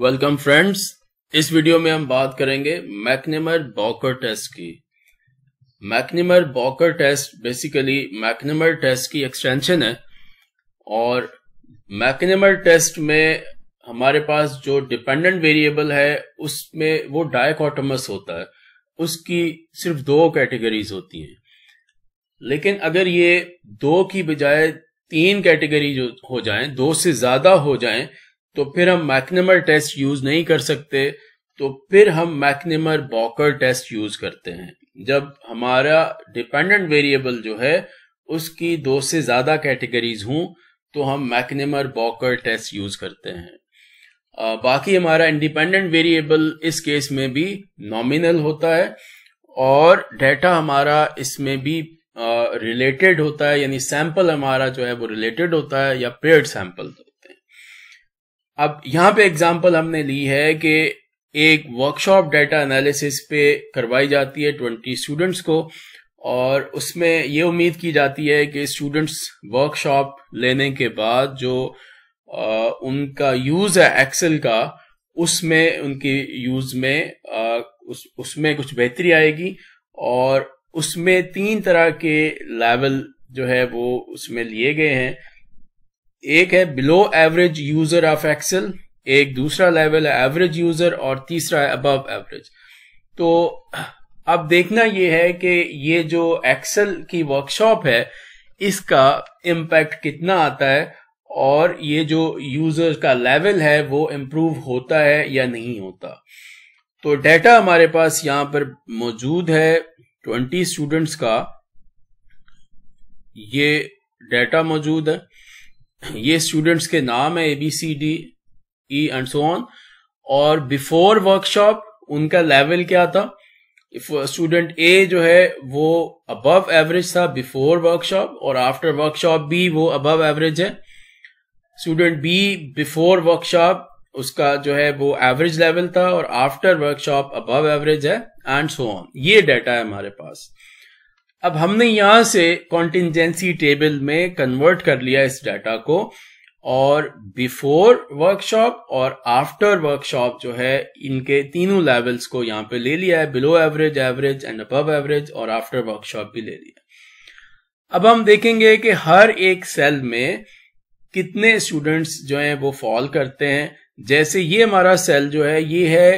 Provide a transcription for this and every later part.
welcome friends इस video में हम बात करेंगे मैकनेमर बॉकर टेस्ट की McNemar Bowker test basically McNemar test की एक्सटेंशन है और मैकनेमर टेस्ट में हमारे पास जो डिपेंडेंट वेरिएबल है उसमें वो डायकोटमस होता है उसकी सिर्फ दो कैटेगरीज होती हैं लेकिन अगर ये दो की बजाय तीन कैटेगरी जो हो जाएं दो से ज्यादा हो जाएं तो फिर हम मैकनेमर टेस्ट यूज नहीं कर सकते तो फिर हम मैकनेमर बॉकर टेस्ट यूज करते हैं जब हमारा डिपेंडेंट वेरिएबल जो है उसकी दो से ज्यादा कैटेगरीज हूं तो हम मैकनेमर बॉकर टेस्ट यूज करते हैं बाकी हमारा इंडिपेंडेंट वेरिएबल इस केस में भी नॉमिनल होता है और डेटा हमारा इसमें भी रिलेटेड होता है यानी सैंपल हमारा जो है वो रिलेटेड होता है या पेड सैंपल अब यहाँ पे एग्जाम्पल हमने ली है कि एक वर्कशॉप डेटा एनालिसिस पे करवाई जाती है ट्वेंटी स्टूडेंट्स को और उसमें ये उम्मीद की जाती है कि स्टूडेंट्स वर्कशॉप लेने के बाद जो आ, उनका यूज है एक्सेल का उसमें उनकी यूज में आ, उस उसमें कुछ बेहतरी आएगी और उसमें तीन तरह के लेवल जो है वो उसमें लिए गए हैं एक है below average user of Excel एक दूसरा लेवल है एवरेज यूजर और तीसरा है अबव एवरेज तो अब देखना यह है कि ये जो एक्सेल की वर्कशॉप है इसका इम्पैक्ट कितना आता है और ये जो यूजर का लेवल है वो इम्प्रूव होता है या नहीं होता तो डेटा हमारे पास यहां पर मौजूद है ट्वेंटी स्टूडेंट्स का ये डेटा मौजूद है ये स्टूडेंट्स के नाम है A B C D E and so on और बिफोर वर्कशॉप उनका लेवल क्या था स्टूडेंट ए जो है वो अबव एवरेज था बिफोर वर्कशॉप और आफ्टर वर्कशॉप भी वो अबव एवरेज है स्टूडेंट बी बिफोर वर्कशॉप उसका जो है वो एवरेज लेवल था और आफ्टर वर्कशॉप अबव एवरेज है एंड सो ऑन ये डाटा है हमारे पास अब हमने यहां से कॉन्टिजेंसी टेबल में कन्वर्ट कर लिया इस डाटा को और बिफोर वर्कशॉप और आफ्टर वर्कशॉप जो है इनके तीनों लेवल्स को यहां पे ले लिया है below average average and above average और आफ्टर वर्कशॉप भी ले लिया अब हम देखेंगे कि हर एक सेल में कितने स्टूडेंट्स जो हैं वो फॉल करते हैं जैसे ये हमारा सेल जो है ये है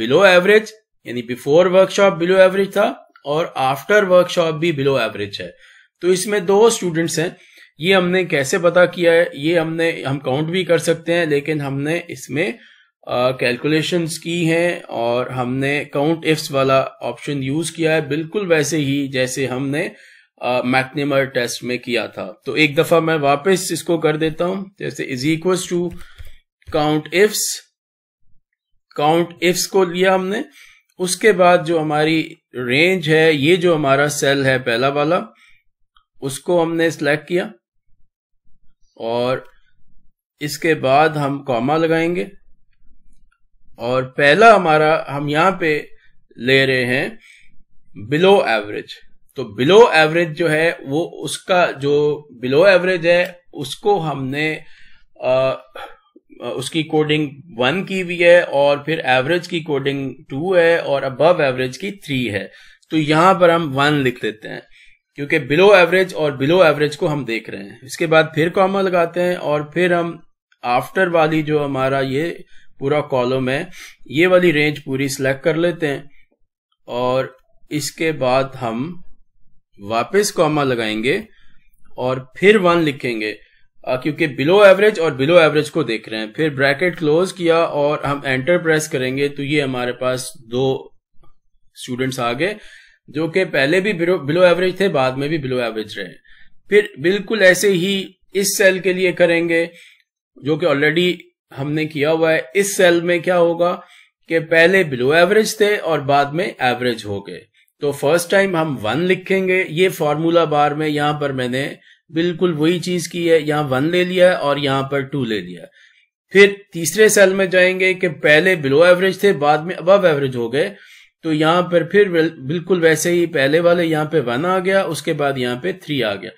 बिलो एवरेज यानी बिफोर वर्कशॉप बिलो एवरेज था और आफ्टर वर्कशॉप भी बिलो एवरेज है तो इसमें दो स्टूडेंट्स हैं ये हमने कैसे पता किया है ये हमने हम काउंट भी कर सकते हैं लेकिन हमने इसमें कैलकुलेशन uh, की हैं और हमने काउंट इफ्स वाला ऑप्शन यूज किया है बिल्कुल वैसे ही जैसे हमने मैकनेमर uh, टेस्ट में किया था तो एक दफा मैं वापस इसको कर देता हूं जैसे is equal to count ifs count ifs को लिया हमने उसके बाद जो हमारी रेंज है ये जो हमारा सेल है पहला वाला उसको हमने सेलेक्ट किया और इसके बाद हम कॉमा लगाएंगे और पहला हमारा हम यहां पे ले रहे हैं बिलो एवरेज तो बिलो एवरेज जो है वो उसका जो बिलो एवरेज है उसको हमने आ, उसकी कोडिंग वन की भी है और फिर एवरेज की कोडिंग टू है और अबव एवरेज की थ्री है तो यहां पर हम वन लिख लेते हैं क्योंकि बिलो एवरेज और बिलो एवरेज को हम देख रहे हैं इसके बाद फिर कॉमा लगाते हैं और फिर हम आफ्टर वाली जो हमारा ये पूरा कॉलम है ये वाली रेंज पूरी सिलेक्ट कर लेते हैं और इसके बाद हम वापस कॉमा लगाएंगे और फिर वन लिखेंगे क्योंकि बिलो एवरेज और बिलो एवरेज को देख रहे हैं फिर ब्रैकेट क्लोज किया और हम एंटर प्रेस करेंगे तो ये हमारे पास दो स्टूडेंट्स आ गए जो कि पहले भी बिलो एवरेज थे बाद में भी बिलो एवरेज रहे फिर बिल्कुल ऐसे ही इस सेल के लिए करेंगे जो कि ऑलरेडी हमने किया हुआ है इस सेल में क्या होगा कि पहले बिलो एवरेज थे और बाद में एवरेज हो गए तो फर्स्ट टाइम हम वन लिखेंगे ये फॉर्मूला बार में यहां पर मैंने बिल्कुल वही चीज की है यहाँ वन ले लिया है और यहां पर टू ले लिया फिर तीसरे सेल में जाएंगे कि पहले बिलो एवरेज थे बाद में अब एवरेज हो गए तो यहां पर फिर बिल्कुल वैसे ही पहले वाले यहां पे वन आ गया उसके बाद यहां पे थ्री आ गया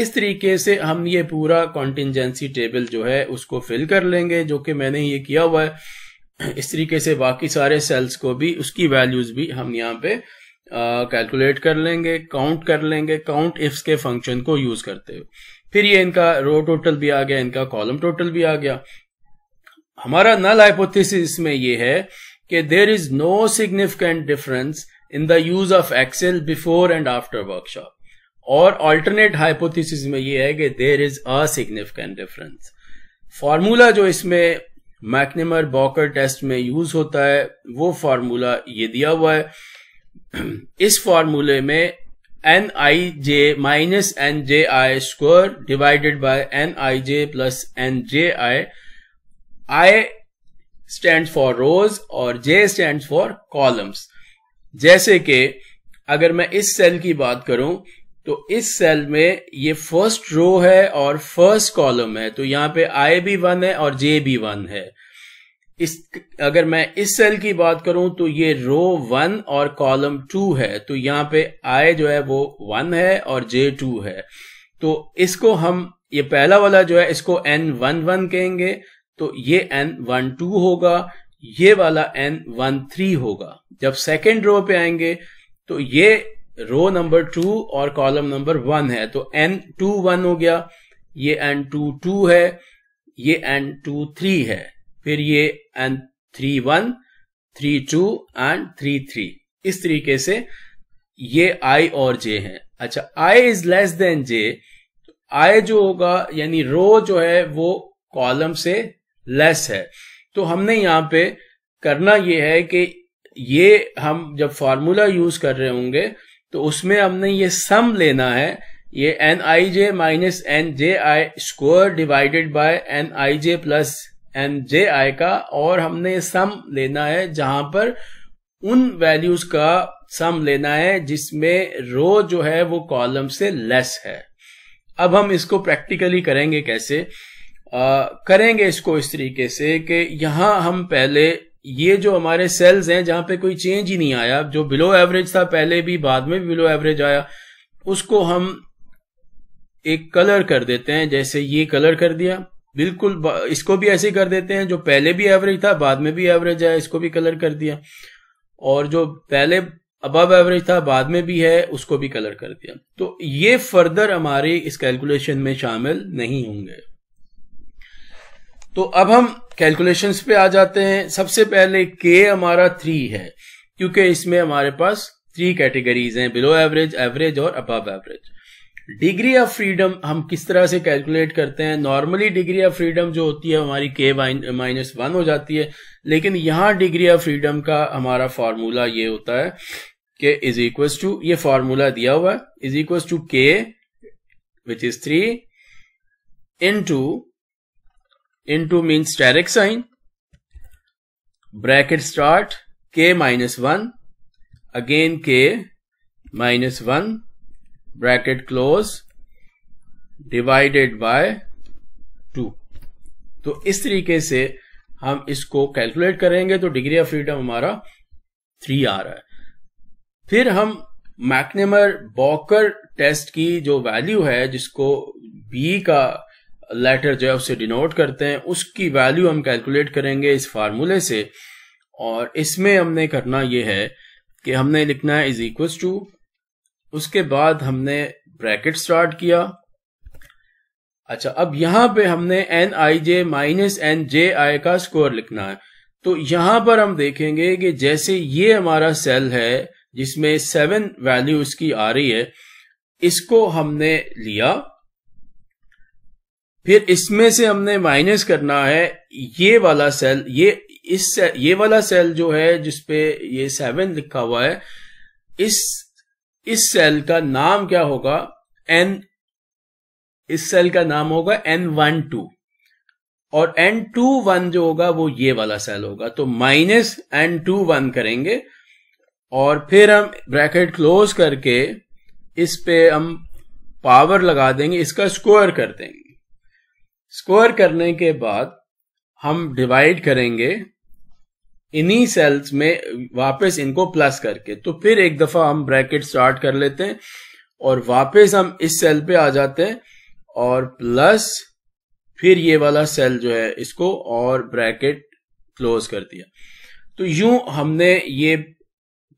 इस तरीके से हम ये पूरा कॉन्टिजेंसी टेबल जो है उसको फिल कर लेंगे जो कि मैंने ये किया हुआ है इस तरीके से बाकी सारे सेल्स को भी उसकी वैल्यूज भी हम यहाँ पे कैलकुलेट कर लेंगे काउंट कर लेंगे काउंट इफ्स के फंक्शन को यूज करते हुए फिर ये इनका रो टोटल भी आ गया इनका कॉलम टोटल भी आ गया हमारा नल हाइपोथेसिस में ये है कि there is no significant difference in the use of Excel before and after workshop और ऑल्टरनेट हाइपोथेसिस में ये है कि there is a significant difference formula जो इसमें मैकनिमर बॉकर टेस्ट में यूज होता है वो फार्मूला ये दिया हुआ है इस फॉर्मूले में N I J minus N J I square divided by N I J plus N J I I stand for rows और जे स्टैंड फॉर कॉलम्स जैसे कि अगर मैं इस सेल की बात करूं तो इस सेल में ये फर्स्ट रो है और फर्स्ट कॉलम है तो यहां पे आई भी वन है और जे भी वन है इस अगर मैं इस सेल की बात करूं तो ये रो वन और कॉलम टू है तो यहां पे आई जो है वो वन है और जे टू है तो इसको हम ये पहला वाला जो है इसको एन वन वन कहेंगे तो ये एन वन टू होगा ये वाला एन वन थ्री होगा जब सेकेंड रो पे आएंगे तो ये रो नंबर टू और कॉलम नंबर वन है तो एन टू वन हो गया ये एन टू टू है ये एन टू थ्री है फिर ये n three one three two and three three इस तरीके से ये आई और जे हैं अच्छा i is less than j i जो होगा यानी रो जो है वो कॉलम से लेस है तो हमने यहां पे करना ये है कि ये हम जब फार्मूला यूज कर रहे होंगे तो उसमें हमने ये सम लेना है ये n I J minus N J I square divided by N I J plus n j i का और हमने सम लेना है जहां पर उन वैल्यूज का सम लेना है जिसमें रो जो है वो कॉलम से लेस है अब हम इसको प्रैक्टिकली करेंगे कैसे आ, करेंगे इसको इस तरीके से कि यहां हम पहले ये जो हमारे सेल्स हैं जहां पे कोई चेंज ही नहीं आया जो बिलो एवरेज था पहले भी बाद में भी बिलो एवरेज आया उसको हम एक कलर कर देते हैं जैसे ये कलर कर दिया बिल्कुल इसको भी ऐसे कर देते हैं जो पहले भी एवरेज था बाद में भी एवरेज है इसको भी कलर कर दिया और जो पहले अबव एवरेज था बाद में भी है उसको भी कलर कर दिया तो ये फर्दर हमारे इस कैलकुलेशन में शामिल नहीं होंगे तो अब हम कैलकुलेशन पे आ जाते हैं सबसे पहले के हमारा थ्री है क्योंकि इसमें हमारे पास थ्री कैटेगरीज हैं बिलो एवरेज एवरेज और above average degree of freedom हम किस तरह से कैलकुलेट करते हैं नॉर्मली डिग्री ऑफ फ्रीडम जो होती है हमारी के माइनस वन हो जाती है लेकिन यहां डिग्री ऑफ फ्रीडम का हमारा फॉर्मूला ये होता है कि इज इक्वल टू ये फॉर्मूला दिया हुआ है is equal to k which is three into into means direct sign bracket start k minus one again k minus one bracket close divided by two तो इस तरीके से हम इसको कैलकुलेट करेंगे तो डिग्री ऑफ फ्रीडम हमारा three आ रहा है फिर हम मैकनेमर बॉकर टेस्ट की जो वैल्यू है जिसको बी का लेटर जो है उसे डिनोट करते हैं उसकी वैल्यू हम कैलकुलेट करेंगे इस फार्मूले से और इसमें हमने करना यह है कि हमने लिखना है इज इक्वल टू उसके बाद हमने ब्रैकेट स्टार्ट किया अच्छा अब यहां पे हमने n I J minus N J i का स्कोर लिखना है तो यहां पर हम देखेंगे कि जैसे ये हमारा सेल है जिसमें सेवन वैल्यू उसकी आ रही है इसको हमने लिया फिर इसमें से हमने माइनस करना है ये वाला सेल ये इस ये वाला सेल जो है जिसपे ये सेवन लिखा हुआ है इस इस सेल का नाम क्या होगा एन इस सेल का नाम होगा एन वन टू और एन टू वन जो होगा वो ये वाला सेल होगा तो माइनस एन टू वन करेंगे और फिर हम ब्रैकेट क्लोज करके इस पे हम पावर लगा देंगे इसका स्क्वायर कर देंगे स्क्वायर करने के बाद हम डिवाइड करेंगे इन्हीं सेल्स में वापस इनको प्लस करके तो फिर एक दफा हम ब्रैकेट स्टार्ट कर लेते हैं और वापस हम इस सेल पे आ जाते हैं और प्लस फिर ये वाला सेल जो है इसको और ब्रैकेट क्लोज कर दिया तो यूं हमने ये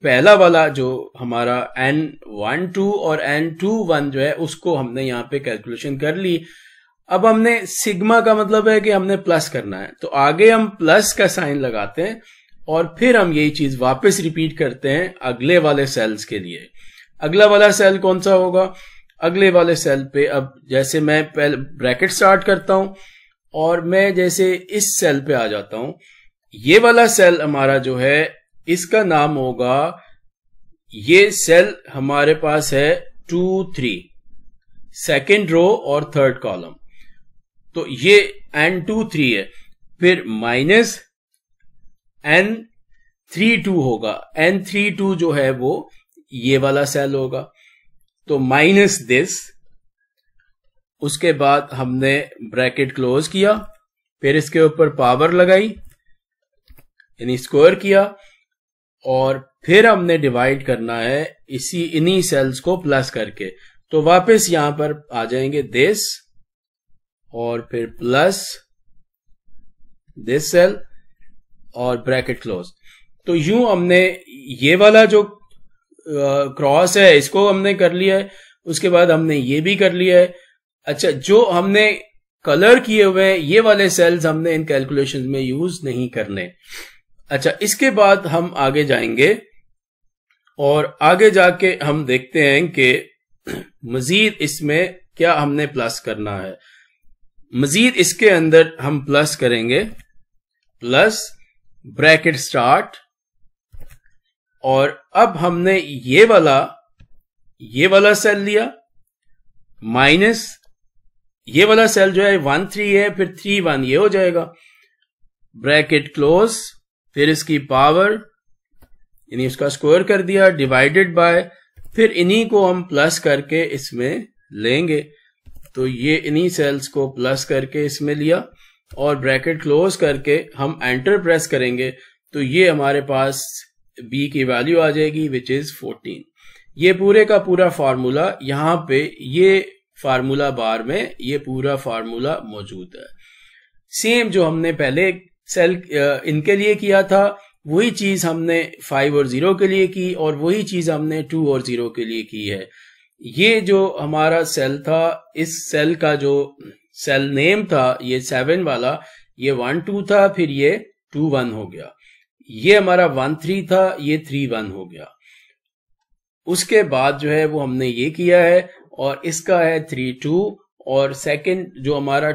पहला वाला जो हमारा एन वन टू और एन टू वन जो है उसको हमने यहाँ पे कैलकुलेशन कर ली अब हमने सिग्मा का मतलब है कि हमने प्लस करना है तो आगे हम प्लस का साइन लगाते हैं और फिर हम यही चीज वापस रिपीट करते हैं अगले वाले सेल्स के लिए अगला वाला सेल कौन सा होगा अगले वाले सेल पे अब जैसे मैं पहले ब्रैकेट स्टार्ट करता हूं और मैं जैसे इस सेल पे आ जाता हूं ये वाला सेल हमारा जो है इसका नाम होगा ये सेल हमारे पास है टू थ्री सेकेंड रो और थर्ड कॉलम तो ये एंड टू थ्री है फिर माइनस एन थ्री टू होगा एन थ्री टू जो है वो ये वाला सेल होगा तो माइनस दिस उसके बाद हमने ब्रैकेट क्लोज किया फिर इसके ऊपर पावर लगाई यानी स्क्वायर किया और फिर हमने डिवाइड करना है इसी इन्हीं सेल्स को प्लस करके तो वापस यहां पर आ जाएंगे दिस और फिर प्लस दिस सेल और ब्रैकेट क्लोज तो यूं हमने ये वाला जो क्रॉस है इसको हमने कर लिया है उसके बाद हमने ये भी कर लिया है अच्छा जो हमने कलर किए हुए हैं ये वाले सेल्स हमने इन कैलकुलेशन में यूज नहीं करने अच्छा इसके बाद हम आगे जाएंगे और आगे जाके हम देखते हैं कि मजीद इसमें क्या हमने प्लस करना है मजीद इसके अंदर हम प्लस करेंगे प्लस ब्रैकेट स्टार्ट और अब हमने ये वाला ये वाला सेल लिया माइनस ये वाला सेल जो है वन थ्री है फिर थ्री वन ये हो जाएगा ब्रैकेट क्लोज फिर इसकी पावर यानी उसका स्क्वायर कर दिया डिवाइडेड बाय फिर इन्हीं को हम प्लस करके इसमें लेंगे तो ये इन्हीं सेल्स को प्लस करके इसमें लिया और ब्रैकेट क्लोज करके हम एंटर प्रेस करेंगे तो ये हमारे पास बी की वैल्यू आ जाएगी विच इज 14 ये पूरे का पूरा फार्मूला यहाँ पे ये फार्मूला बार में ये पूरा फार्मूला मौजूद है सेम जो हमने पहले सेल इनके लिए किया था वही चीज हमने फाइव और जीरो के लिए की और वही चीज हमने टू और जीरो के लिए की है ये जो हमारा सेल था इस सेल का जो सेल नेम था ये सेवन वाला ये वन टू था फिर ये टू वन हो गया ये हमारा वन थ्री था ये थ्री वन हो गया उसके बाद जो है वो हमने ये किया है और इसका है थ्री टू और सेकंड जो हमारा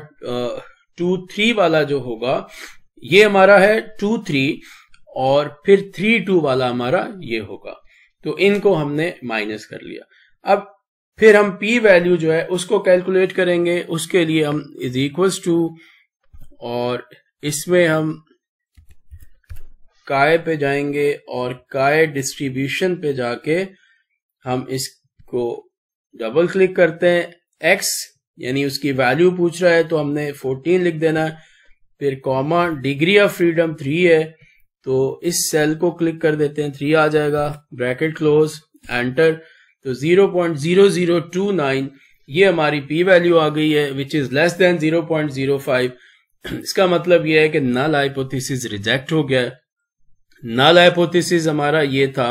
टू थ्री वाला जो होगा ये हमारा है टू थ्री और फिर थ्री टू वाला हमारा ये होगा तो इनको हमने माइनस कर लिया अब फिर हम पी वैल्यू जो है उसको कैलकुलेट करेंगे उसके लिए हम इज इक्वल्स टू और इसमें हम काय पे जाएंगे और काय डिस्ट्रीब्यूशन पे जाके हम इसको डबल क्लिक करते हैं एक्स यानी उसकी वैल्यू पूछ रहा है तो हमने 14 लिख देना है फिर कॉमा डिग्री ऑफ फ्रीडम 3 है तो इस सेल को क्लिक कर देते हैं 3 आ जाएगा ब्रैकेट क्लोज एंटर तो 0.0029 ये हमारी पी वैल्यू आ गई है विच इज लेस देन 0.05 इसका मतलब यह है कि नल हाइपोथेसिस रिजेक्ट हो गया नल हाइपोथेसिस हमारा ये था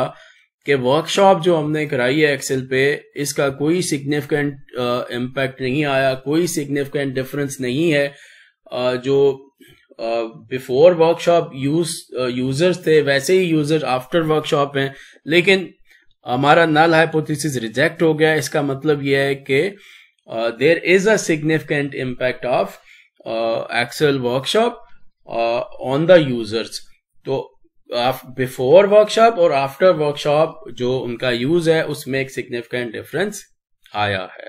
कि वर्कशॉप जो हमने कराई है एक्सेल पे इसका कोई सिग्निफिकेंट इम्पैक्ट नहीं आया कोई सिग्निफिकेंट डिफरेंस नहीं है आ, जो बिफोर वर्कशॉप यूज यूजर्स थे वैसे ही यूजर्स आफ्टर वर्कशॉप हैं लेकिन हमारा नल हाइपोथेसिस रिजेक्ट हो गया इसका मतलब यह है कि there is a significant impact of Excel workshop on the users तो बिफोर वर्कशॉप और आफ्टर वर्कशॉप जो उनका यूज है उसमें एक सिग्निफिकेंट डिफरेंस आया है